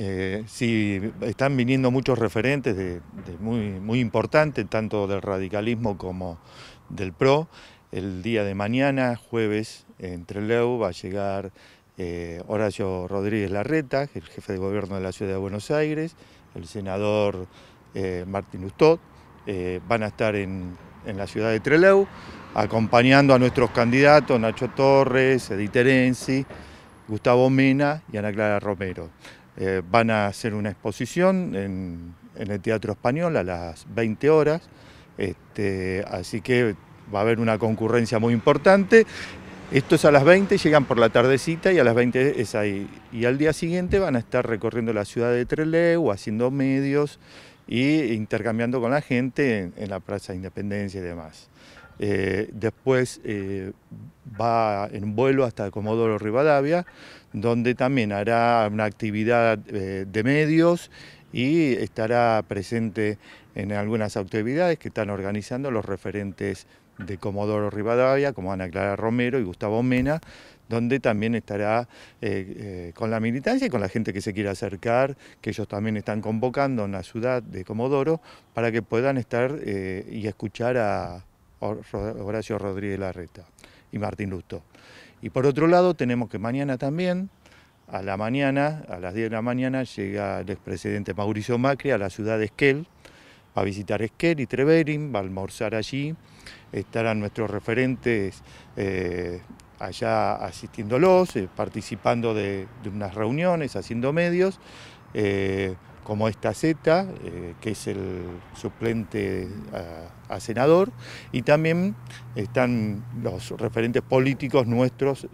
Eh, sí, están viniendo muchos referentes muy, muy importantes, tanto del radicalismo como del PRO. El día de mañana, jueves, en Trelew va a llegar eh, Horacio Rodríguez Larreta, el jefe de gobierno de la Ciudad de Buenos Aires, el senador eh, Martín Ustot, van a estar en, la ciudad de Trelew acompañando a nuestros candidatos Nacho Torres, Edith Terenzi, Gustavo Mena y Ana Clara Romero. Eh, van a hacer una exposición en, el Teatro Español a las 20 horas, este, así que va a haber una concurrencia muy importante. Esto es a las 20, llegan por la tardecita y a las 20 es ahí. Y al día siguiente van a estar recorriendo la ciudad de Trelew, haciendo medios e intercambiando con la gente en, la Plaza de Independencia y demás. Eh, después eh, va en vuelo hasta Comodoro Rivadavia, donde también hará una actividad eh, de medios y estará presente en algunas actividades que están organizando los referentes de Comodoro Rivadavia, como Ana Clara Romero y Gustavo Mena, donde también estará con la militancia y con la gente que se quiera acercar, que ellos también están convocando en la ciudad de Comodoro, para que puedan estar y escuchar a, Horacio Rodríguez Larreta y Martín Lusto. Y por otro lado, tenemos que mañana también, a la mañana, a las 10 de la mañana, llega el expresidente Mauricio Macri a la ciudad de Esquel, va a visitar Esquel y Treverin, va a almorzar allí, estarán nuestros referentes eh, allá asistiéndolos, eh, participando de, unas reuniones, haciendo medios. Eh, como esta Z, eh, que es el suplente a, senador, y también están los referentes políticos nuestros,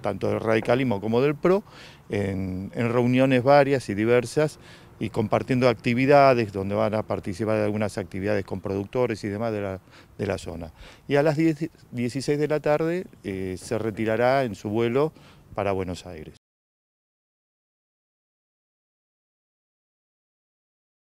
tanto del radicalismo como del PRO, en, reuniones varias y diversas y compartiendo actividades, donde van a participar algunas actividades con productores y demás de la, zona. Y a las 16 de la tarde eh, se retirará en su vuelo para Buenos Aires.